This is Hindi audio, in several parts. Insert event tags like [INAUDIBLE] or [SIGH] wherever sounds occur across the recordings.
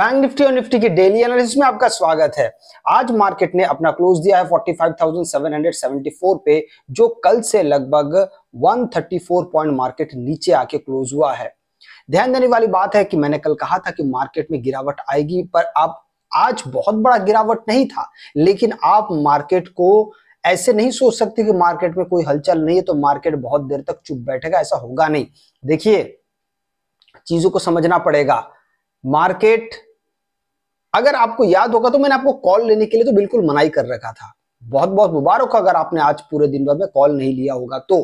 बैंक निफ्टी और निफ्टी के डेली एनालिसिस में आपका स्वागत है आज मार्केट ने अपना क्लोज दिया है 45,774 पे जो कल से लगभग 134 पॉइंट मार्केट नीचे आके क्लोज हुआ है ध्यान देने वाली बात है कि मैंने कल कहा था कि मार्केट में गिरावट आएगी पर आप आज बहुत बड़ा गिरावट नहीं था लेकिन आप मार्केट को ऐसे नहीं सोच सकते कि मार्केट में कोई हलचल नहीं है तो मार्केट बहुत देर तक चुप बैठेगा ऐसा होगा नहीं देखिए चीजों को समझना पड़ेगा मार्केट अगर आपको याद होगा तो मैंने आपको कॉल लेने के लिए तो बिल्कुल मनाई कर रखा था बहुत बहुत मुबारक अगर आपने आज पूरे दिन भर में कॉल नहीं लिया होगा तो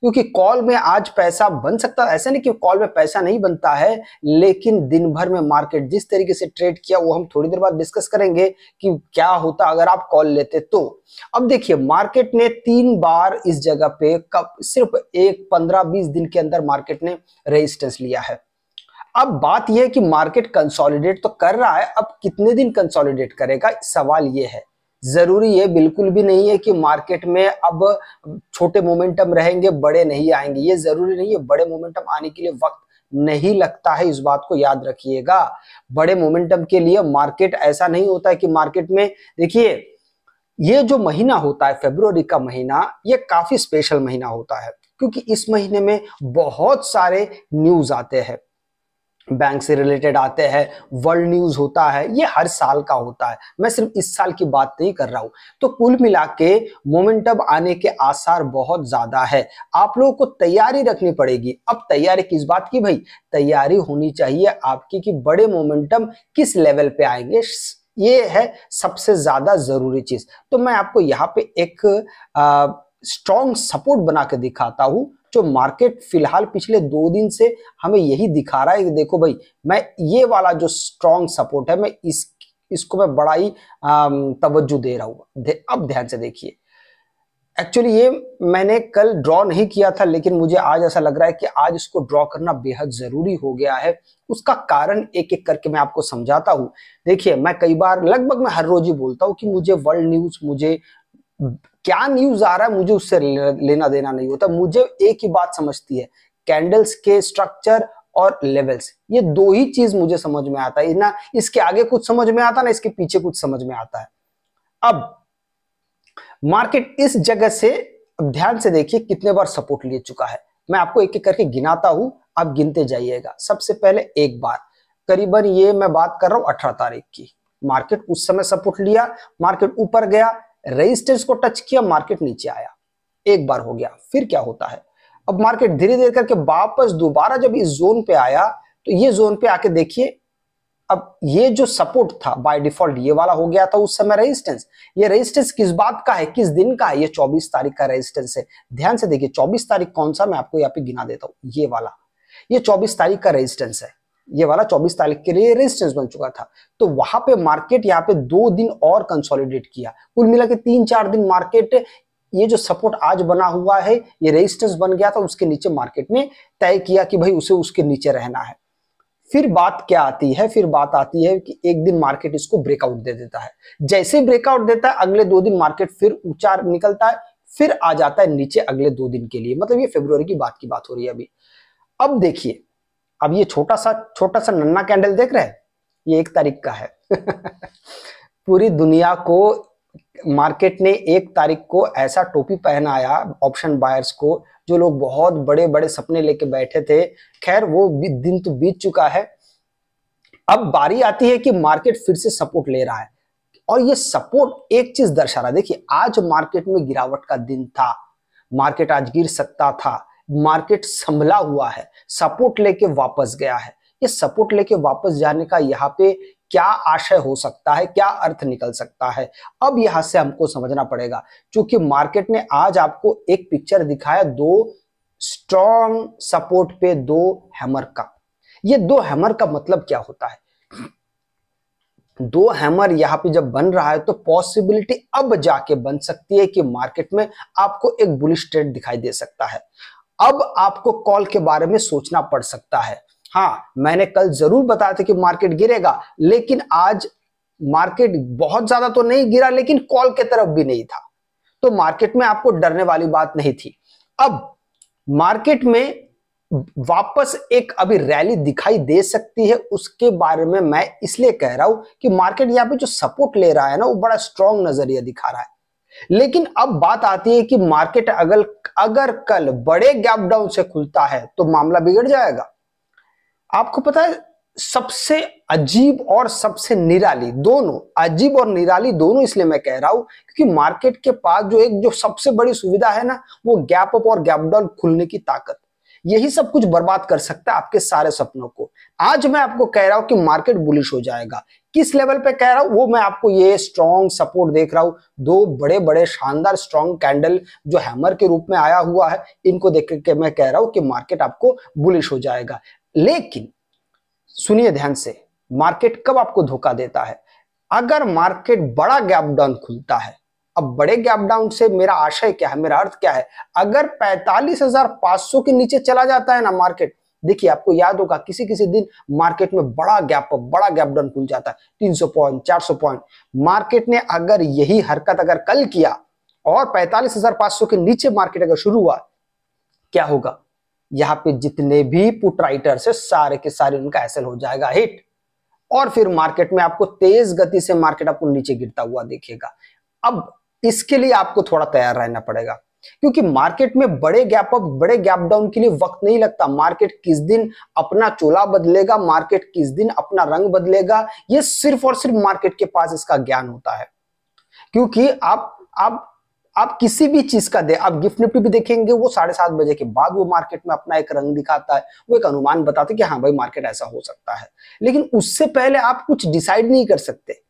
क्योंकि कॉल में आज पैसा बन सकता है ऐसा नहीं कि कॉल में पैसा नहीं बनता है लेकिन दिन भर में मार्केट जिस तरीके से ट्रेड किया वो हम थोड़ी देर बाद डिस्कस करेंगे कि क्या होता अगर आप कॉल लेते तो अब देखिए मार्केट ने तीन बार इस जगह पे कब सिर्फ एक पंद्रह बीस दिन के अंदर मार्केट ने रेजिस्टेंस लिया है अब बात यह है कि मार्केट कंसोलिडेट तो कर रहा है अब कितने दिन कंसोलिडेट करेगा सवाल यह है जरूरी है बिल्कुल भी नहीं है कि मार्केट में अब छोटे मोमेंटम रहेंगे बड़े नहीं आएंगे ये जरूरी नहीं है बड़े मोमेंटम आने के लिए वक्त नहीं लगता है इस बात को याद रखिएगा बड़े मोमेंटम के लिए मार्केट ऐसा नहीं होता है कि मार्केट में देखिए ये जो महीना होता है फेब्रुवरी का महीना ये काफी स्पेशल महीना होता है क्योंकि इस महीने में बहुत सारे न्यूज आते हैं बैंक से रिलेटेड आते हैं वर्ल्ड न्यूज होता है ये हर साल का होता है मैं सिर्फ इस साल की बात नहीं कर रहा हूं तो कुल मिला के मोमेंटम आने के आसार बहुत ज्यादा है आप लोगों को तैयारी रखनी पड़ेगी अब तैयारी किस बात की भाई तैयारी होनी चाहिए आपकी कि बड़े मोमेंटम किस लेवल पे आएंगे ये है सबसे ज्यादा जरूरी चीज तो मैं आपको यहाँ पे एक स्ट्रॉन्ग सपोर्ट बना के दिखाता हूं जो मार्केट फिलहाल पिछले दो दिन से हमें यही दिखा रहा है कि देखो भाई मैं ये वाला जो स्ट्रॉन्ग सपोर्ट है मैं इस इसको मैं बड़ा ही तवज्जो दे रहा हूँ अब ध्यान से देखिए एक्चुअली ये मैंने कल ड्रॉ नहीं किया था लेकिन मुझे आज ऐसा लग रहा है कि आज इसको ड्रॉ करना बेहद जरूरी हो गया है उसका कारण एक एक करके मैं आपको समझाता हूँ देखिए मैं कई बार लगभग मैं हर रोज ही बोलता हूँ कि मुझे वर्ल्ड न्यूज मुझे क्या न्यूज आ रहा है मुझे उससे लेना देना नहीं होता मुझे एक ही बात समझती है कैंडल्स के स्ट्रक्चर और लेवल्स ये दो ही चीज मुझे समझ में आता है ना इसके आगे कुछ समझ में आता ना इसके पीछे कुछ समझ में आता है अब मार्केट इस जगह से ध्यान से देखिए कितने बार सपोर्ट ले चुका है मैं आपको एक एक करके गिनाता हूं आप गिनते जाइएगा सबसे पहले एक बार करीबन ये मैं बात कर रहा हूं अठारह तारीख की मार्केट उस समय सपोर्ट लिया मार्केट ऊपर गया रजिस्टर्स को टच किया मार्केट नीचे आया एक बार हो गया फिर क्या होता है अब मार्केट धीरे धीरे करके वापस दोबारा जब इस जोन पे आया तो ये जोन पे आके देखिए अब ये जो सपोर्ट था बाय डिफॉल्ट ये वाला हो गया था उस समय रेजिस्टेंस ये रेजिस्टेंस किस बात का है किस दिन का है ये 24 तारीख का रेजिस्टेंस है ध्यान से देखिए 24 तारीख कौन सा मैं आपको यहाँ पे गिना देता हूं ये वाला ये 24 तारीख का रेजिस्टेंस है ये वाला 24 तारीख के लिए रेजिस्टेंस बन चुका था तो वहां पे मार्केट यहाँ पे दो दिन और कंसोलिडेट किया कुल मिला के तीन चार दिन मार्केट ये जो सपोर्ट आज बना हुआ है ये रेजिस्टेंस बन गया था उसके नीचे मार्केट ने तय किया कि भाई उसे उसके नीचे रहना है फिर बात क्या आती है फिर बात आती है कि एक दिन मार्केट इसको ब्रेकआउट दे देता है जैसे ब्रेकआउट देता है अगले दो दिन मार्केट फिर ऊंचा निकलता है फिर आ जाता है नीचे अगले दो दिन के लिए मतलब ये फेब्रुवरी की बात की बात हो रही है अभी अब देखिए अब ये छोटा सा छोटा सा नन्ना कैंडल देख रहे ये एक तारीख का है [LAUGHS] पूरी दुनिया को मार्केट ने एक तारीख को ऐसा टोपी पहनाया ऑप्शन बायर्स को जो लोग बहुत बड़े बड़े सपने लेके बैठे थे खैर वो दिन तो बीत चुका है अब बारी आती है कि मार्केट फिर से सपोर्ट ले रहा है और ये सपोर्ट एक चीज दर्शा रहा है देखिए आज मार्केट में गिरावट का दिन था मार्केट आज गिर सकता था मार्केट संभला हुआ है सपोर्ट लेके वापस गया है ये सपोर्ट लेके वापस जाने का यहाँ पे क्या आशय हो सकता है क्या अर्थ निकल सकता है अब यहां से हमको समझना पड़ेगा क्योंकि मार्केट ने आज आपको एक पिक्चर दिखाया दो स्ट्रॉन्ग सपोर्ट पे दो हैमर का ये दो हैमर का मतलब क्या होता है दो हैमर यहाँ पे जब बन रहा है तो पॉसिबिलिटी अब जाके बन सकती है कि मार्केट में आपको एक बुलिश ट्रेड दिखाई दे सकता है अब आपको कॉल के बारे में सोचना पड़ सकता है हाँ मैंने कल जरूर बताया था कि मार्केट गिरेगा लेकिन आज मार्केट बहुत ज्यादा तो नहीं गिरा लेकिन कॉल के तरफ भी नहीं था तो मार्केट में आपको डरने वाली बात नहीं थी अब मार्केट में वापस एक अभी रैली दिखाई दे सकती है उसके बारे में मैं इसलिए कह रहा हूं कि मार्केट यहाँ पे जो सपोर्ट ले रहा है ना वो बड़ा स्ट्रॉन्ग नजरिया दिखा रहा है लेकिन अब बात आती है कि मार्केट अगर अगर कल बड़े गैप डाउन से खुलता है तो मामला बिगड़ जाएगा आपको पता है सबसे अजीब और सबसे निराली दोनों अजीब और निराली दोनों इसलिए मैं कह रहा हूं क्योंकि मार्केट के पास जो एक जो सबसे बड़ी सुविधा है ना वो गैप अप और गैप डाउन खुलने की ताकत यही सब कुछ बर्बाद कर सकता है आपके सारे सपनों को आज मैं आपको कह रहा हूं कि मार्केट बुलिश हो जाएगा किस लेवल पे कह रहा हूं वो मैं आपको ये स्ट्रॉन्ग सपोर्ट देख रहा हूं दो बड़े बड़े शानदार स्ट्रॉन्ग कैंडल जो हैमर के रूप में आया हुआ है इनको देख के मैं कह रहा हूं कि मार्केट आपको बुलिश हो जाएगा लेकिन सुनिए ध्यान से मार्केट कब आपको धोखा देता है अगर मार्केट बड़ा गैप डाउन खुलता है अब बड़े गैप डाउन से मेरा आशय क्या है मेरा अर्थ क्या है अगर 45,500 के नीचे चला जाता है ना मार्केट देखिए आपको याद होगा किसी किसी दिन मार्केट में बड़ा गैप बड़ा गैप डाउन खुल जाता है तीन पॉइंट चार पॉइंट मार्केट ने अगर यही हरकत अगर कल किया और पैंतालीस हजार पांच सौ के नीचे मार्केट अगर शुरू हुआ क्या होगा यहाँ पे जितने भी पुट राइटर से सारे के सारे उनका एसल हो जाएगा हिट और फिर मार्केट में आपको तेज गति से मार्केट आपको नीचे गिरता हुआ देखेगा अब इसके लिए आपको थोड़ा तैयार रहना पड़ेगा क्योंकि मार्केट में बड़े गैप अप बड़े गैप डाउन के लिए वक्त नहीं लगता मार्केट किस दिन अपना चोला बदलेगा मार्केट किस दिन अपना रंग बदलेगा ये सिर्फ और सिर्फ मार्केट के पास इसका ज्ञान होता है क्योंकि आप आप आप किसी भी चीज का दे आप गिफ्ट निफ्टी भी देखेंगे वो साढ़े सात बजे के बाद वो मार्केट में अपना एक रंग दिखाता है वो एक अनुमान बताते कि हाँ भाई मार्केट ऐसा हो सकता है लेकिन उससे पहले आप कुछ डिसाइड नहीं कर सकते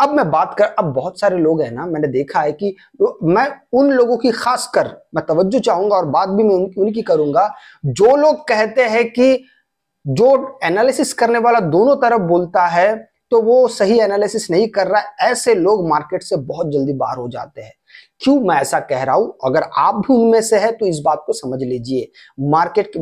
अब मैं बात कर अब बहुत सारे लोग हैं ना मैंने देखा है कि मैं उन लोगों की खास कर मैं तवज्जो चाहूंगा और बात भी मैं उन, उनकी करूंगा जो लोग कहते हैं कि जो एनालिसिस करने वाला दोनों तरफ बोलता है तो वो सही एनालिसिस नहीं कर रहा ऐसे लोग मार्केट से बहुत जल्दी बाहर हो जाते हैं क्यों मैं ऐसा कह रहा हूं अगर आप भी उनमें से है तो इस बात को समझ लीजिए मार्केट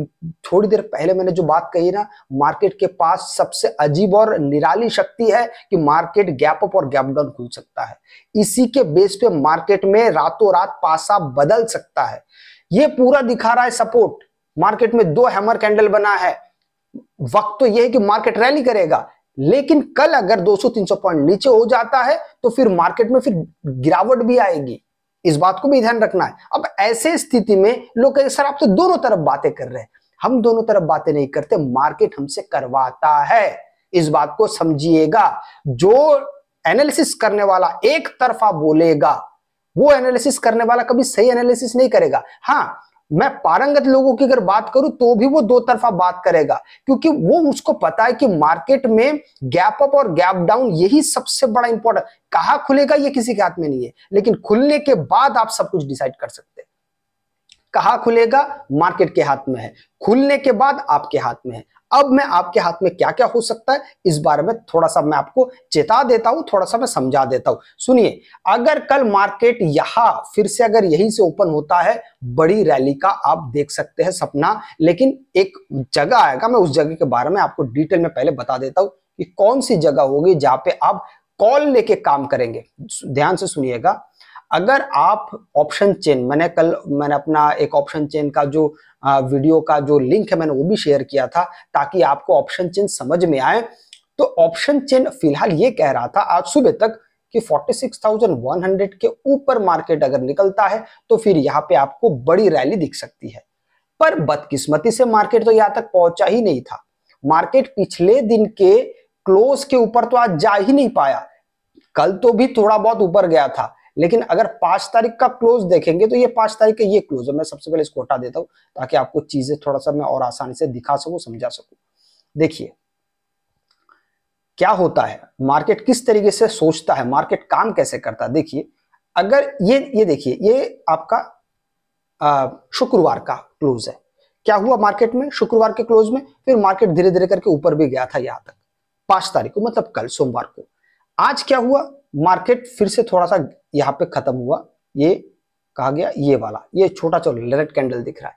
थोड़ी देर पहले मैंने जो बात कही ना मार्केट के पास सबसे अजीब और निराली शक्ति है कि मार्केट गैप अप और गैप डाउन खुल सकता है इसी के बेस पे मार्केट में रातों रात पासा बदल सकता है ये पूरा दिखा रहा है सपोर्ट मार्केट में दो हैमर कैंडल बना है वक्त तो यह है कि मार्केट रैली करेगा लेकिन कल अगर 200-300 पॉइंट नीचे हो जाता है तो फिर मार्केट में फिर गिरावट भी आएगी इस बात को भी ध्यान रखना है अब ऐसे स्थिति में लोग कहेंगे सर आप तो दोनों तरफ बातें कर रहे हैं हम दोनों तरफ बातें नहीं करते मार्केट हमसे करवाता है इस बात को समझिएगा जो एनालिसिस करने वाला एक तरफा बोलेगा वो एनालिसिस करने वाला कभी सही एनालिसिस नहीं करेगा हाँ मैं पारंगत लोगों की अगर बात करूं तो भी वो दो तरफा बात करेगा क्योंकि वो उसको पता है कि मार्केट में गैप अप और गैप डाउन यही सबसे बड़ा इंपॉर्टेंट कहा खुलेगा ये किसी के हाथ में नहीं है लेकिन खुलने के बाद आप सब कुछ डिसाइड कर सकते हैं कहा खुलेगा मार्केट के हाथ में है खुलने के बाद आपके हाथ में है अब मैं आपके हाथ में क्या क्या हो सकता है इस बारे में थोड़ा सा मैं आपको चेता देता हूं थोड़ा सा मैं समझा देता हूं सुनिए अगर कल मार्केट यहां फिर से अगर यहीं से ओपन होता है बड़ी रैली का आप देख सकते हैं सपना लेकिन एक जगह आएगा मैं उस जगह के बारे में आपको डिटेल में पहले बता देता हूं कि कौन सी जगह होगी जहां पे आप कॉल लेके काम करेंगे ध्यान से सुनिएगा अगर आप ऑप्शन चेन मैंने कल मैंने अपना एक ऑप्शन चेन का जो वीडियो का जो लिंक है मैंने वो भी शेयर किया था ताकि आपको ऑप्शन चेन समझ में आए तो ऑप्शन चेन फिलहाल ये कह रहा था आज सुबह तक कि 46,100 के ऊपर मार्केट अगर निकलता है तो फिर यहाँ पे आपको बड़ी रैली दिख सकती है पर बदकिस्मती से मार्केट तो यहाँ तक पहुंचा ही नहीं था मार्केट पिछले दिन के क्लोज के ऊपर तो आज जा ही नहीं पाया कल तो भी थोड़ा बहुत ऊपर गया था लेकिन अगर पांच तारीख का क्लोज देखेंगे तो ये पांच तारीख का ये क्लोज है मैं सबसे पहले इसको हटा देता हूं ताकि आपको चीजें थोड़ा सा मैं और आसानी से दिखा सकू समझा सकू देखिए क्या होता है मार्केट किस तरीके से सोचता है मार्केट काम कैसे करता है देखिए अगर ये ये देखिए ये आपका शुक्रवार का क्लोज है क्या हुआ मार्केट में शुक्रवार के क्लोज में फिर मार्केट धीरे धीरे करके ऊपर भी गया था यहां तक पांच तारीख को मतलब कल सोमवार को आज क्या हुआ मार्केट फिर से थोड़ा सा यहाँ पे खत्म हुआ ये कहा गया ये वाला ये छोटा चोल रेड कैंडल दिख रहा है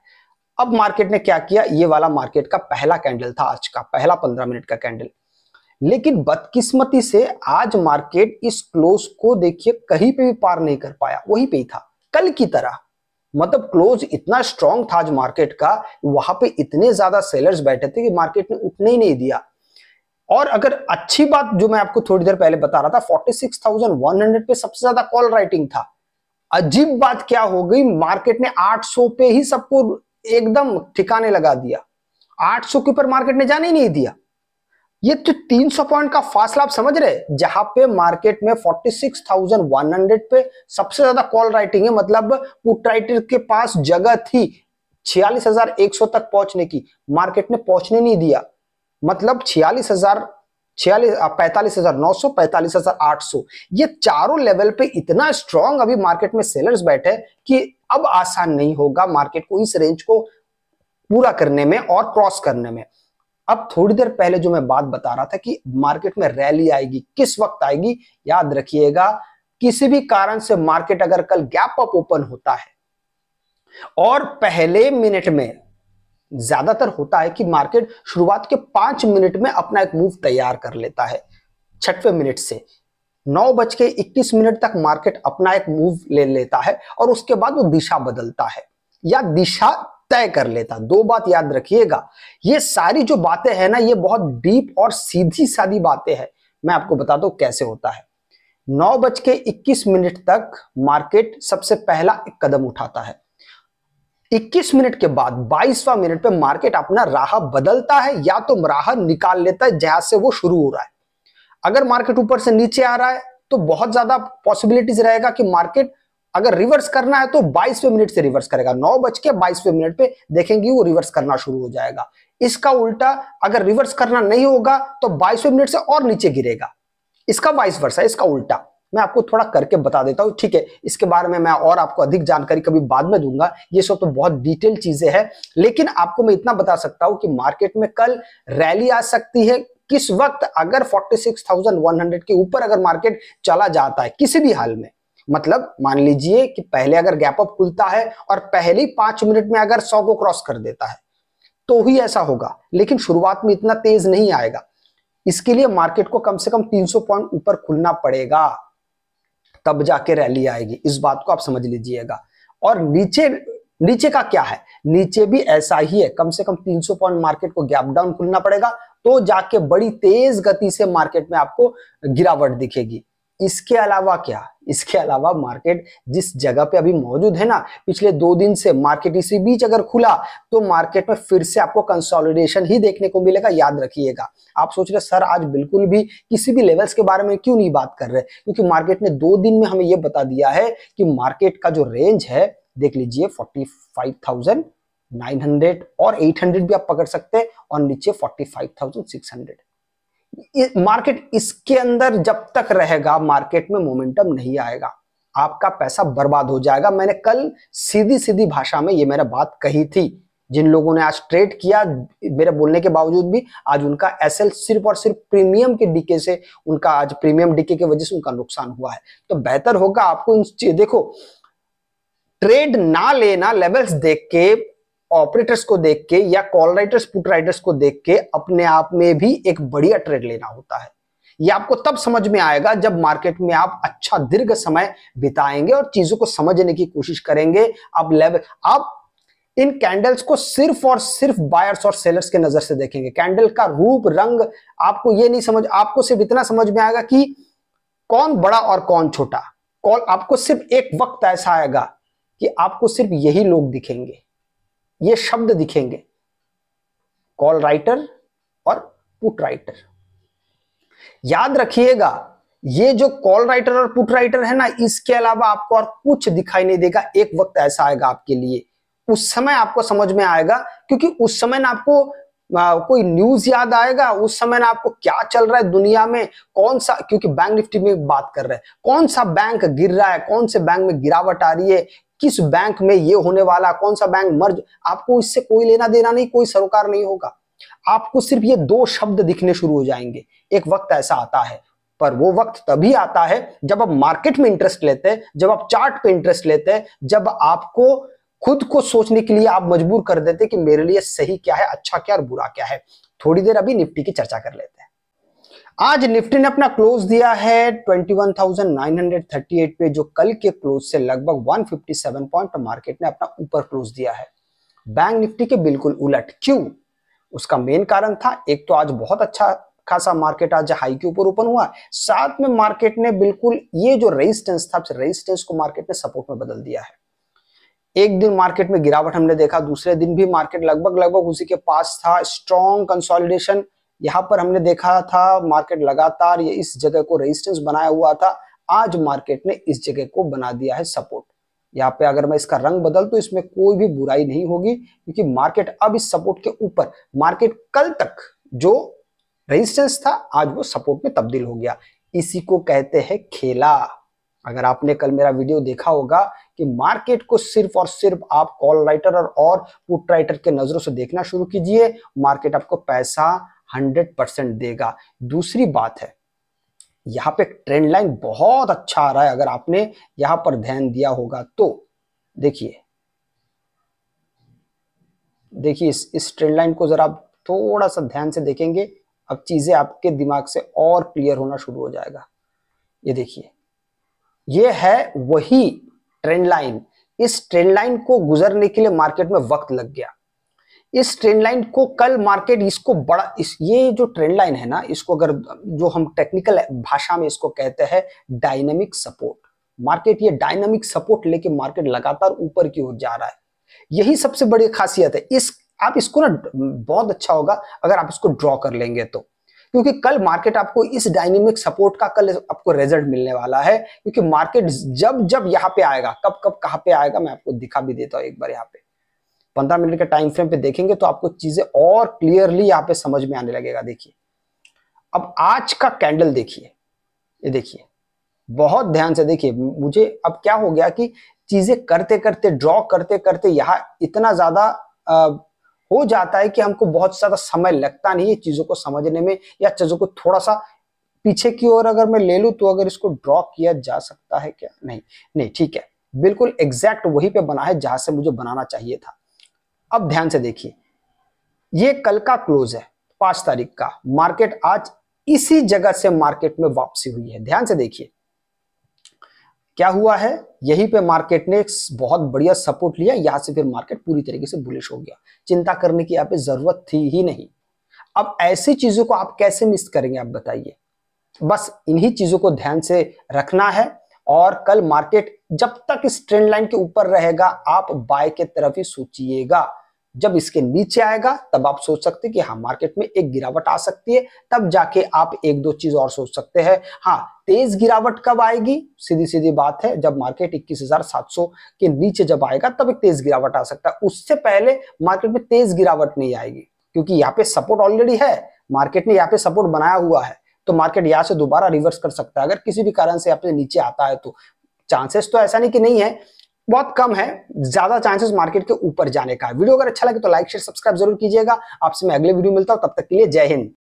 अब मार्केट ने क्या किया ये वाला मार्केट का पहला कैंडल था आज का पहला पंद्रह मिनट का कैंडल लेकिन बदकिस्मती से आज मार्केट इस क्लोज को देखिए कहीं पे भी पार नहीं कर पाया वही पे ही था कल की तरह मतलब क्लोज इतना स्ट्रांग था आज मार्केट का वहां पे इतने ज्यादा सेलर्स बैठे थे कि मार्केट ने उठने ही नहीं दिया और अगर अच्छी बात जो मैं आपको थोड़ी देर पहले बता रहा था 46,100 पे सबसे ज्यादा कॉल राइटिंग था अजीब बात क्या हो गई मार्केट ने 800 पे ही सबको एकदम ठिकाने लगा दिया 800 के ऊपर मार्केट ने जाने ही नहीं दिया ये तो 300 पॉइंट का फासला आप समझ रहे जहां पे मार्केट में 46,100 पे सबसे ज्यादा कॉल राइटिंग है मतलब पुट राइटर के पास जगह थी छियालीस तक पहुंचने की मार्केट ने पहुंचने नहीं दिया मतलब छियालीस हजार छियालीस पैंतालीस हजार नौ सौ पैंतालीस हजार आठ सौ ये चारों लेवल पे इतना स्ट्रॉन्ग अभी मार्केट में सेलर्स बैठे कि अब आसान नहीं होगा मार्केट को इस रेंज को पूरा करने में और क्रॉस करने में अब थोड़ी देर पहले जो मैं बात बता रहा था कि मार्केट में रैली आएगी किस वक्त आएगी याद रखिएगा किसी भी कारण से मार्केट अगर कल गैप अप ओपन होता है और पहले मिनट में ज्यादातर होता है कि मार्केट शुरुआत के पांच मिनट में अपना एक मूव तैयार कर लेता है छठवें मिनट से नौ बज के इक्कीस मिनट तक मार्केट अपना एक मूव ले लेता है और उसके बाद वो दिशा बदलता है या दिशा तय कर लेता दो बात याद रखिएगा ये सारी जो बातें हैं ना ये बहुत डीप और सीधी सादी बातें हैं मैं आपको बता दो कैसे होता है नौ बज के इक्कीस मिनट तक मार्केट सबसे पहला एक कदम उठाता है 21 मिनट के बाद 22वां मिनट पे मार्केट अपना राह बदलता है या तो राह निकाल लेता है जहां से वो शुरू हो रहा है अगर मार्केट ऊपर से नीचे आ रहा है तो बहुत ज्यादा पॉसिबिलिटीज रहेगा कि मार्केट अगर रिवर्स करना है तो बाईसवें मिनट से रिवर्स करेगा नौ बज के बाईसवें मिनट पे देखेंगे वो रिवर्स करना शुरू हो जाएगा इसका उल्टा अगर रिवर्स करना नहीं होगा तो बाईसवें मिनट से और नीचे गिरेगा इसका बाईस वर्ष है इसका उल्टा मैं आपको थोड़ा करके बता देता हूँ ठीक है इसके बारे में मैं और आपको अधिक जानकारी कभी बाद में दूंगा ये सब तो बहुत डिटेल चीजें हैं लेकिन आपको मैं इतना बता सकता हूँ कि मार्केट में कल रैली आ सकती है किस वक्त अगर 46,100 के ऊपर अगर मार्केट चला जाता है किसी भी हाल में मतलब मान लीजिए कि पहले अगर गैप अप खुलता है और पहले पांच मिनट में अगर सौ को क्रॉस कर देता है तो ही ऐसा होगा लेकिन शुरुआत में इतना तेज नहीं आएगा इसके लिए मार्केट को कम से कम 300 पॉइंट ऊपर खुलना पड़ेगा तब जाके रैली आएगी इस बात को आप समझ लीजिएगा और नीचे नीचे का क्या है नीचे भी ऐसा ही है कम से कम 300 पॉइंट मार्केट को गैप डाउन खुलना पड़ेगा तो जाके बड़ी तेज गति से मार्केट में आपको गिरावट दिखेगी इसके अलावा क्या इसके अलावा मार्केट जिस जगह पे अभी मौजूद है ना पिछले दो दिन से मार्केट इसी बीच अगर खुला तो मार्केट में फिर से आपको कंसोलिडेशन ही देखने को मिलेगा याद रखिएगा आप सोच रहे सर आज बिल्कुल भी किसी भी लेवल्स के बारे में क्यों नहीं बात कर रहे क्योंकि मार्केट ने दो दिन में हमें यह बता दिया है कि मार्केट का जो रेंज है देख लीजिए forty five thousand nine hundred और एट हंड्रेड भी आप पकड़ सकते हैं और नीचे forty five thousand six hundred market इसके अंदर जब तक रहेगा मार्केट में मोमेंटम नहीं आएगा आपका पैसा बर्बाद हो जाएगा मैंने कल सीधी सीधी भाषा में ये मेरा बात कही थी जिन लोगों ने आज ट्रेड किया मेरे बोलने के बावजूद भी आज उनका एसएल सिर्फ और सिर्फ प्रीमियम के डीके से उनका आज प्रीमियम डीके की वजह से उनका नुकसान हुआ है तो बेहतर होगा आपको इन देखो ट्रेड ना लेना लेवल्स देख के ऑपरेटर्स को देख के या कॉल राइटर्स पुट राइटर्स को देख के अपने आप में भी एक बढ़िया ट्रेड लेना होता है ये आपको तब समझ में आएगा जब मार्केट में आप अच्छा दीर्घ समय बिताएंगे और चीजों को समझने की कोशिश करेंगे आप लेवल आप इन कैंडल्स को सिर्फ और सिर्फ बायर्स और सेलर्स के नजर से देखेंगे कैंडल का रूप रंग आपको ये नहीं समझ आपको सिर्फ इतना समझ में आएगा कि कौन बड़ा और कौन छोटा कौन आपको सिर्फ एक वक्त ऐसा आएगा कि आपको सिर्फ यही लोग दिखेंगे ये शब्द दिखेंगे कॉल राइटर और पुट राइटर याद रखिएगा ये जो कॉल राइटर और पुट राइटर है ना इसके अलावा आपको और कुछ दिखाई नहीं देगा एक वक्त ऐसा आएगा आपके लिए उस समय आपको समझ में आएगा क्योंकि उस समय ना आपको आ, कोई न्यूज याद आएगा उस समय ना आपको क्या चल रहा है दुनिया में कौन सा क्योंकि बैंक निफ्टी में बात कर रहे हैं कौन सा बैंक गिर रहा है कौन से बैंक में गिरावट आ रही है किस बैंक में ये होने वाला कौन सा बैंक मर्ज आपको इससे कोई लेना देना नहीं कोई सरोकार नहीं होगा आपको सिर्फ ये दो शब्द दिखने शुरू हो जाएंगे एक वक्त ऐसा आता है पर वो वक्त तभी आता है जब आप मार्केट में इंटरेस्ट लेते हैं जब आप चार्ट पे इंटरेस्ट लेते हैं जब आपको खुद को सोचने के लिए आप मजबूर कर देते कि मेरे लिए सही क्या है अच्छा क्या और बुरा क्या है थोड़ी देर अभी निफ्टी की चर्चा कर लेते हैं आज निफ्टी ने अपना क्लोज दिया है 21,938 पे जो कल के क्लोज से लगभग 157 पॉइंट मार्केट ने अपना ऊपर क्लोज दिया है बैंक निफ्टी के बिल्कुल उलट क्यों उसका मेन कारण था एक तो आज बहुत अच्छा खासा मार्केट आज हाई के ऊपर ओपन हुआ साथ में मार्केट ने बिल्कुल ये जो रेजिस्टेंस था रेजिस्टेंस को मार्केट ने सपोर्ट में बदल दिया है एक दिन मार्केट में गिरावट हमने देखा दूसरे दिन भी मार्केट लगभग लगभग उसी के पास था स्ट्रॉन्ग कंसोलिडेशन यहाँ पर हमने देखा था मार्केट लगातार ये इस जगह को रेजिस्टेंस बनाया हुआ था आज मार्केट ने इस जगह को बना दिया है सपोर्ट यहाँ पे अगर मैं इसका रंग बदल तो इसमें कोई भी बुराई नहीं होगी क्योंकि मार्केट अब इस सपोर्ट के ऊपर मार्केट कल तक जो रेजिस्टेंस था आज वो सपोर्ट में तब्दील हो गया इसी को कहते हैं खेला अगर आपने कल मेरा वीडियो देखा होगा कि मार्केट को सिर्फ और सिर्फ आप कॉल राइटर और, और पुट राइटर के नजरों से देखना शुरू कीजिए मार्केट आपको पैसा हंड्रेड परसेंट देगा दूसरी बात है यहाँ पे ट्रेंड लाइन बहुत अच्छा आ रहा है अगर आपने यहां पर ध्यान दिया होगा तो देखिए देखिए इस इस ट्रेंड लाइन को जरा आप थोड़ा सा ध्यान से देखेंगे अब चीजें आपके दिमाग से और क्लियर होना शुरू हो जाएगा ये देखिए ये है वही ट्रेंड लाइन इस ट्रेंड लाइन को गुजरने के लिए मार्केट में वक्त लग गया इस ट्रेंड लाइन को कल मार्केट इसको बड़ा इस ये जो ट्रेंड लाइन है ना इसको अगर जो हम टेक्निकल भाषा में इसको कहते हैं डायनेमिक सपोर्ट मार्केट ये डायनेमिक सपोर्ट लेके मार्केट लगातार ऊपर की ओर जा रहा है यही सबसे बड़ी खासियत है इस आप इसको ना बहुत अच्छा होगा अगर आप इसको ड्रॉ कर लेंगे तो क्योंकि कल मार्केट आपको इस डायनेमिक सपोर्ट का कल आपको रिजल्ट मिलने वाला है क्योंकि मार्केट जब जब यहाँ पे आएगा कब कब कहाँ पे आएगा मैं आपको दिखा भी देता हूँ एक बार यहाँ पे पंद्रह मिनट के टाइम फ्रेम पे देखेंगे तो आपको चीजें और क्लियरली यहाँ पे समझ में आने लगेगा देखिए अब आज का कैंडल देखिए ये देखिए बहुत ध्यान से देखिए मुझे अब क्या हो गया कि चीजें करते करते ड्रॉ करते करते यहाँ इतना ज्यादा हो जाता है कि हमको बहुत ज्यादा समय लगता नहीं है चीजों को समझने में या चीजों को थोड़ा सा पीछे की ओर अगर मैं ले लू तो अगर इसको ड्रॉ किया जा सकता है क्या नहीं नहीं ठीक है बिल्कुल एग्जैक्ट वही पे बना है जहां से मुझे बनाना चाहिए था अब ध्यान से देखिए ये कल का क्लोज है पांच तारीख का मार्केट आज इसी जगह से मार्केट में वापसी हुई है ध्यान से देखिए क्या हुआ है यही पे मार्केट ने बहुत बढ़िया सपोर्ट लिया यहां से फिर मार्केट पूरी तरीके से बुलिश हो गया चिंता करने की आप जरूरत थी ही नहीं अब ऐसी चीजों को आप कैसे मिस करेंगे आप बताइए बस इन्हीं चीजों को ध्यान से रखना है और कल मार्केट जब तक इस ट्रेंड लाइन के ऊपर रहेगा आप बाय के तरफ ही सोचिएगा जब इसके नीचे आएगा तब आप सोच सकते हैं कि हाँ मार्केट में एक गिरावट आ सकती है तब जाके आप एक दो चीज और सोच सकते हैं हाँ तेज गिरावट कब आएगी सीधी सीधी बात है जब मार्केट 21,700 के नीचे जब आएगा तब एक तेज गिरावट आ सकता है उससे पहले मार्केट में तेज गिरावट नहीं आएगी क्योंकि यहाँ पे सपोर्ट ऑलरेडी है मार्केट ने यहाँ पे सपोर्ट बनाया हुआ है तो मार्केट यहाँ से दोबारा रिवर्स कर सकता है अगर किसी भी कारण से यहाँ पे नीचे आता है तो चांसेस तो ऐसा नहीं कि नहीं है बहुत कम है ज्यादा चांसेस मार्केट के ऊपर जाने का वीडियो अगर अच्छा लगे तो लाइक शेयर सब्सक्राइब जरूर कीजिएगा आपसे मैं अगले वीडियो मिलता हूं तब तक के लिए जय हिंद